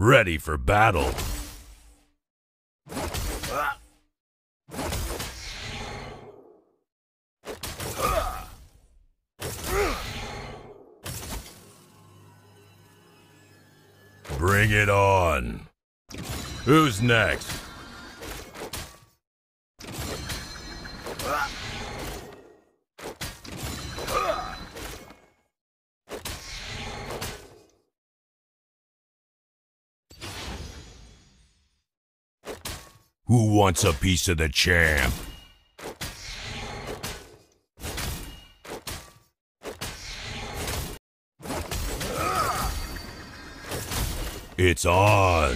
Ready for battle. Bring it on. Who's next? Who wants a piece of the champ? It's on!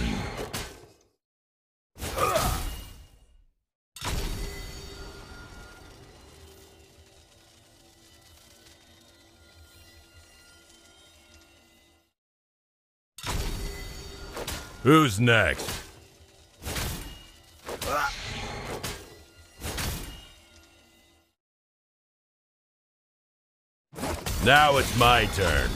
Who's next? Now it's my turn.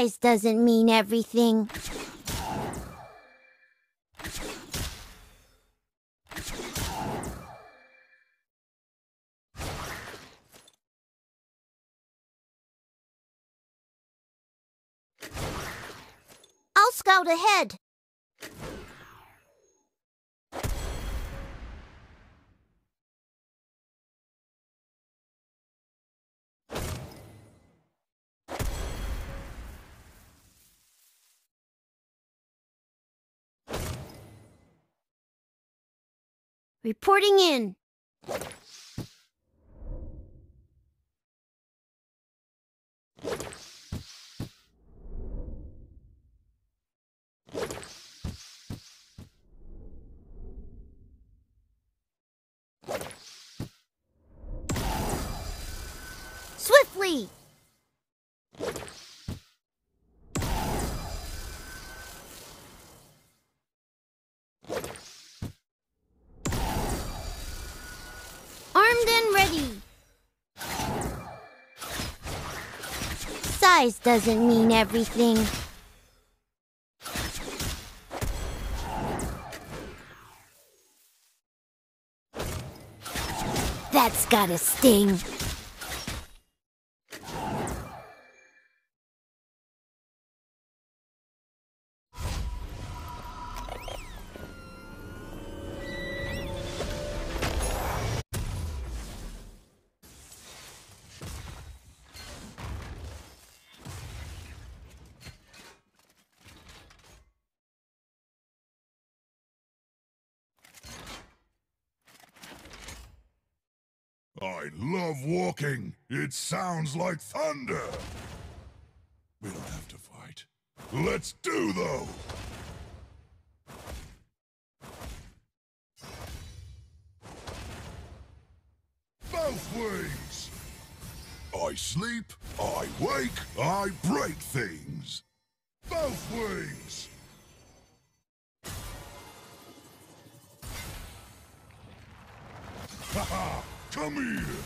size doesn't mean everything. I'll scout ahead. Reporting in. Swiftly! size doesn't mean everything. That's gotta sting. I love walking. It sounds like thunder. We don't have to fight. Let's do, though! Both ways! I sleep, I wake, I break things! Both ways! Ha ha! Come here!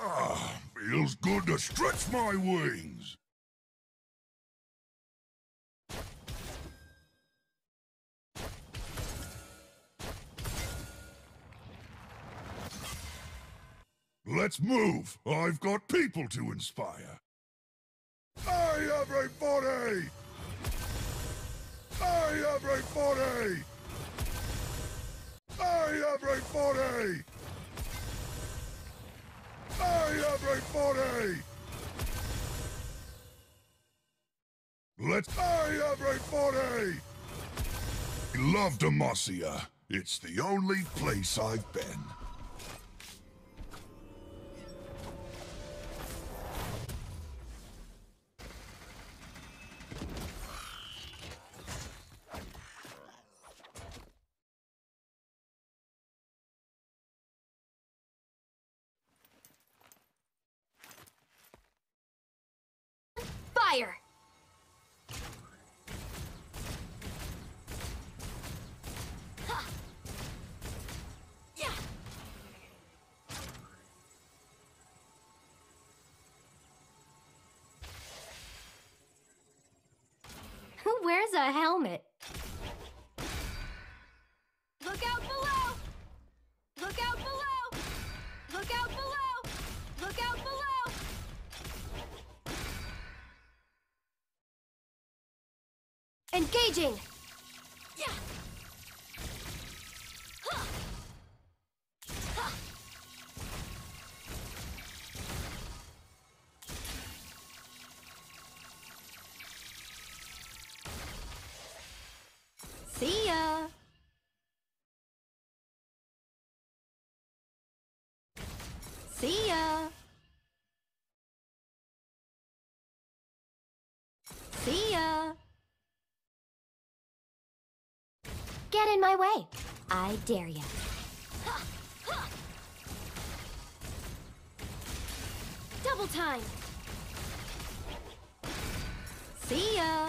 Ah, feels good to stretch my wings! Let's move! I've got people to inspire! Hey, everybody! Hey, everybody! Hey, everybody! Hey, everybody! Let's... Hey, everybody! I love Demacia. It's the only place I've been. helmet. Look out below! Look out below! Look out below! Look out below! Engaging! Get in my way. I dare you. Double time. See ya.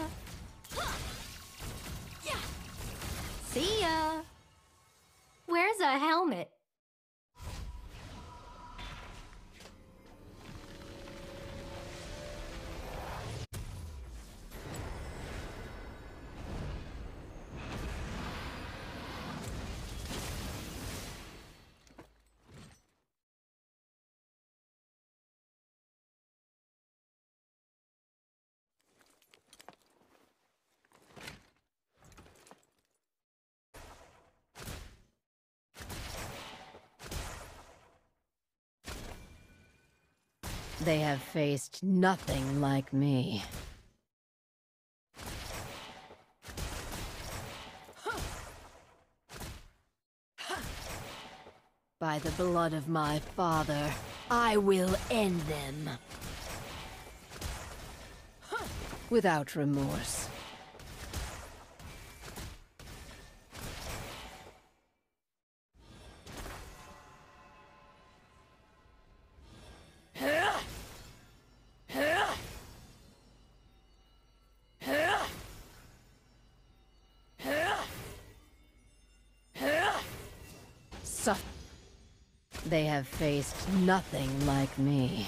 They have faced nothing like me. By the blood of my father, I will end them. Without remorse. They have faced nothing like me.